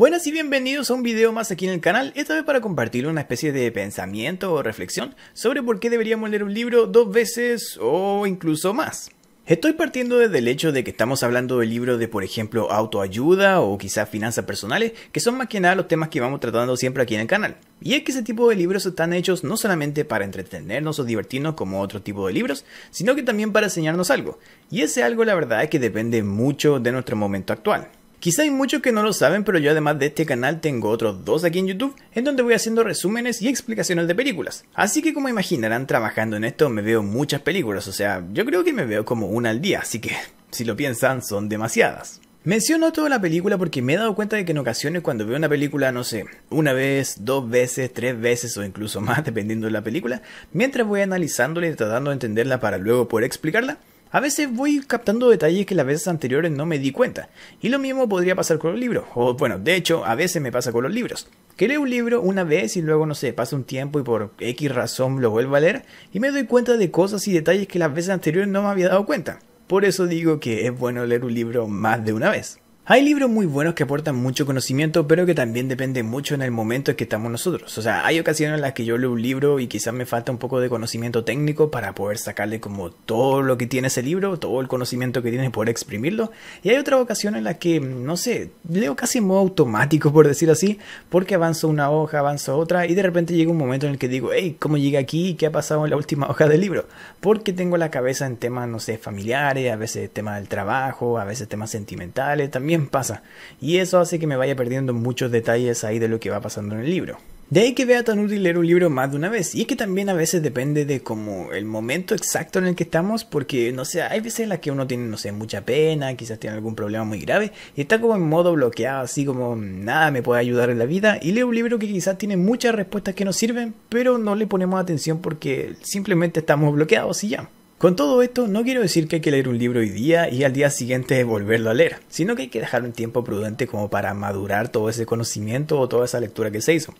Buenas y bienvenidos a un video más aquí en el canal, esta vez para compartir una especie de pensamiento o reflexión sobre por qué deberíamos leer un libro dos veces o incluso más. Estoy partiendo desde el hecho de que estamos hablando de libros de, por ejemplo, autoayuda o quizás finanzas personales, que son más que nada los temas que vamos tratando siempre aquí en el canal. Y es que ese tipo de libros están hechos no solamente para entretenernos o divertirnos como otro tipo de libros, sino que también para enseñarnos algo. Y ese algo la verdad es que depende mucho de nuestro momento actual. Quizá hay muchos que no lo saben, pero yo además de este canal tengo otros dos aquí en YouTube, en donde voy haciendo resúmenes y explicaciones de películas. Así que como imaginarán, trabajando en esto me veo muchas películas, o sea, yo creo que me veo como una al día, así que si lo piensan son demasiadas. Menciono toda la película porque me he dado cuenta de que en ocasiones cuando veo una película, no sé, una vez, dos veces, tres veces o incluso más, dependiendo de la película, mientras voy analizándola y tratando de entenderla para luego poder explicarla, a veces voy captando detalles que las veces anteriores no me di cuenta, y lo mismo podría pasar con los libros, o bueno, de hecho, a veces me pasa con los libros, que leo un libro una vez y luego, no sé, pasa un tiempo y por X razón lo vuelvo a leer, y me doy cuenta de cosas y detalles que las veces anteriores no me había dado cuenta. Por eso digo que es bueno leer un libro más de una vez. Hay libros muy buenos que aportan mucho conocimiento, pero que también depende mucho en el momento en que estamos nosotros. O sea, hay ocasiones en las que yo leo un libro y quizás me falta un poco de conocimiento técnico para poder sacarle como todo lo que tiene ese libro, todo el conocimiento que tiene y poder exprimirlo. Y hay otra ocasión en la que, no sé, leo casi en modo automático, por decir así, porque avanzo una hoja, avanzo otra, y de repente llega un momento en el que digo, hey, ¿cómo llegué aquí? ¿Qué ha pasado en la última hoja del libro? Porque tengo la cabeza en temas, no sé, familiares, a veces temas del trabajo, a veces temas sentimentales, también pasa, y eso hace que me vaya perdiendo muchos detalles ahí de lo que va pasando en el libro. De ahí que vea tan útil leer un libro más de una vez. Y es que también a veces depende de como el momento exacto en el que estamos, porque no sé, hay veces en las que uno tiene, no sé, mucha pena, quizás tiene algún problema muy grave, y está como en modo bloqueado, así como nada me puede ayudar en la vida, y lee un libro que quizás tiene muchas respuestas que nos sirven, pero no le ponemos atención porque simplemente estamos bloqueados y ya. Con todo esto, no quiero decir que hay que leer un libro hoy día y al día siguiente volverlo a leer, sino que hay que dejar un tiempo prudente como para madurar todo ese conocimiento o toda esa lectura que se hizo.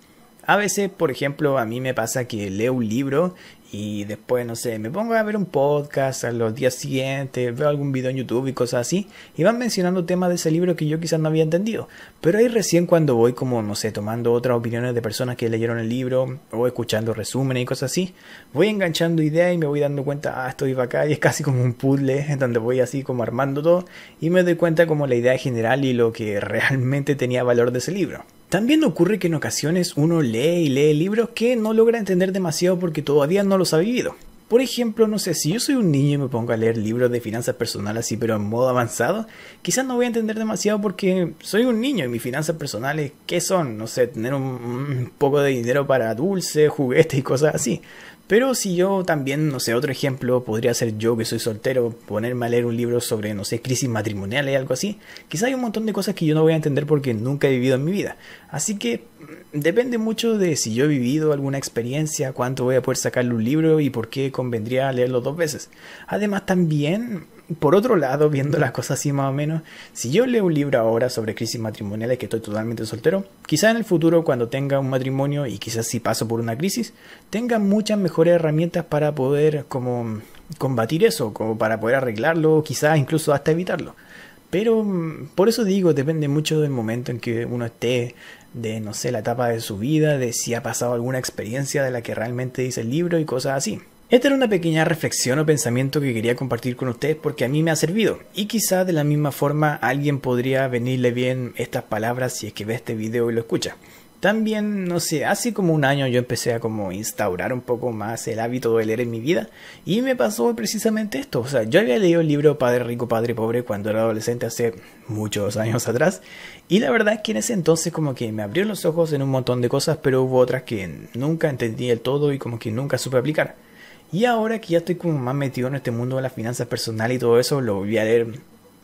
A veces, por ejemplo, a mí me pasa que leo un libro y después, no sé, me pongo a ver un podcast a los días siguientes, veo algún video en YouTube y cosas así, y van mencionando temas de ese libro que yo quizás no había entendido. Pero ahí recién cuando voy como, no sé, tomando otras opiniones de personas que leyeron el libro o escuchando resúmenes y cosas así, voy enganchando ideas y me voy dando cuenta, ah, estoy acá y es casi como un puzzle en donde voy así como armando todo y me doy cuenta como la idea general y lo que realmente tenía valor de ese libro. También ocurre que en ocasiones uno lee y lee libros que no logra entender demasiado porque todavía no los ha vivido. Por ejemplo, no sé, si yo soy un niño y me pongo a leer libros de finanzas personales así pero en modo avanzado, quizás no voy a entender demasiado porque soy un niño y mis finanzas personales, ¿qué son? No sé, tener un, poco de dinero para dulce juguetes y cosas así. Pero si yo también, no sé, otro ejemplo podría ser yo que soy soltero, ponerme a leer un libro sobre, no sé, crisis matrimonial y algo así. Quizá hay un montón de cosas que yo no voy a entender porque nunca he vivido en mi vida. Así que mm, depende mucho de si yo he vivido alguna experiencia, cuánto voy a poder sacarle un libro y por qué convendría leerlo dos veces. Además también por otro lado, viendo las cosas así más o menos, si yo leo un libro ahora sobre crisis matrimoniales que estoy totalmente soltero, quizá en el futuro cuando tenga un matrimonio y quizás si paso por una crisis, tenga muchas mejores herramientas para poder como combatir eso, como para poder arreglarlo, quizás incluso hasta evitarlo. Pero mm, por eso digo, depende mucho del momento en que uno esté, de no sé, la etapa de su vida, de si ha pasado alguna experiencia de la que realmente dice el libro y cosas así. Esta era una pequeña reflexión o pensamiento que quería compartir con ustedes porque a mí me ha servido y quizá de la misma forma alguien podría venirle bien estas palabras si es que ve este video y lo escucha. También, no sé, hace como un año yo empecé a como instaurar un poco más el hábito de leer en mi vida y me pasó precisamente esto. O sea, yo había leído el libro Padre Rico, Padre Pobre cuando era adolescente hace muchos años atrás y la verdad es que en ese entonces como que me abrió los ojos en un montón de cosas pero hubo otras que nunca entendí del todo y como que nunca supe aplicar. Y ahora que ya estoy como más metido en este mundo de las finanzas personales y todo eso, lo volví a leer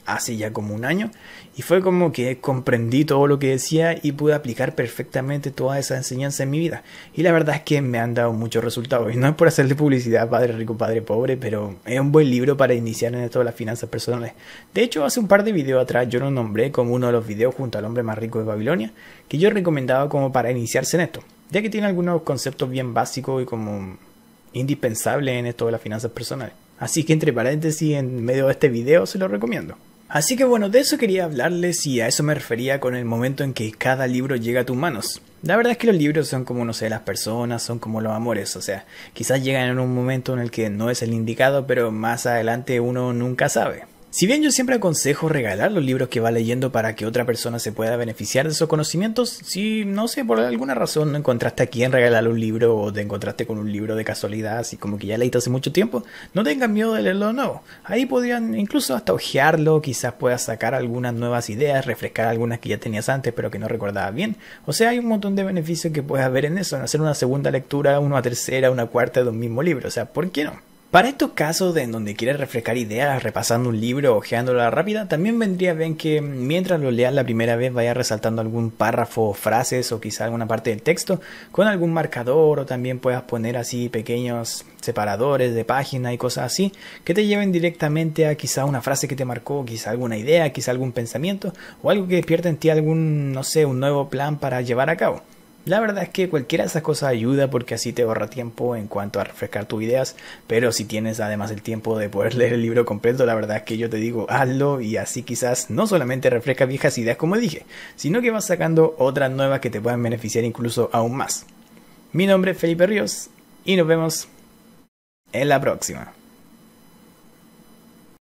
hace ya como un año y fue como que comprendí todo lo que decía y pude aplicar perfectamente toda esa enseñanza en mi vida. Y la verdad es que me han dado muchos resultados y no es por hacerle publicidad padre rico, padre pobre, pero es un buen libro para iniciar en esto de las finanzas personales. De hecho, hace un par de videos atrás yo lo nombré como uno de los videos junto al hombre más rico de Babilonia que yo recomendaba como para iniciarse en esto, ya que tiene algunos conceptos bien básicos y como indispensable en esto de las finanzas personales. Así que entre paréntesis, en medio de este video se lo recomiendo. Así que bueno, de eso quería hablarles y a eso me refería con el momento en que cada libro llega a tus manos. La verdad es que los libros son como, no sé, las personas, son como los amores, o sea, quizás llegan en un momento en el que no es el indicado, pero más adelante uno nunca sabe. Si bien yo siempre aconsejo regalar los libros que va leyendo para que otra persona se pueda beneficiar de esos conocimientos, si no sé, por alguna razón no encontraste a quien regalar un libro o te encontraste con un libro de casualidad, así como que ya leíste hace mucho tiempo, no tengas miedo de leerlo nuevo. Ahí podrían incluso hasta hojearlo, quizás puedas sacar algunas nuevas ideas, refrescar algunas que ya tenías antes pero que no recordabas bien. O sea, hay un montón de beneficios que puedes ver en eso, en hacer una segunda lectura, una tercera, una cuarta de un mismo libro. O sea, ¿por qué no? Para estos casos de en donde quieres refrescar ideas repasando un libro o hojeándola rápida, también vendría bien que mientras lo leas la primera vez vayas resaltando algún párrafo, frases o quizá alguna parte del texto con algún marcador o también puedas poner así pequeños separadores de página y cosas así que te lleven directamente a quizá una frase que te marcó, quizá alguna idea, quizá algún pensamiento o algo que despierta en ti algún, no sé, un nuevo plan para llevar a cabo. La verdad es que cualquiera de esas cosas ayuda porque así te ahorra tiempo en cuanto a refrescar tus ideas, pero si tienes además el tiempo de poder leer el libro completo, la verdad es que yo te digo hazlo y así quizás no solamente refresca viejas ideas como dije, sino que vas sacando otras nuevas que te puedan beneficiar incluso aún más. Mi nombre es Felipe Ríos y nos vemos en la próxima.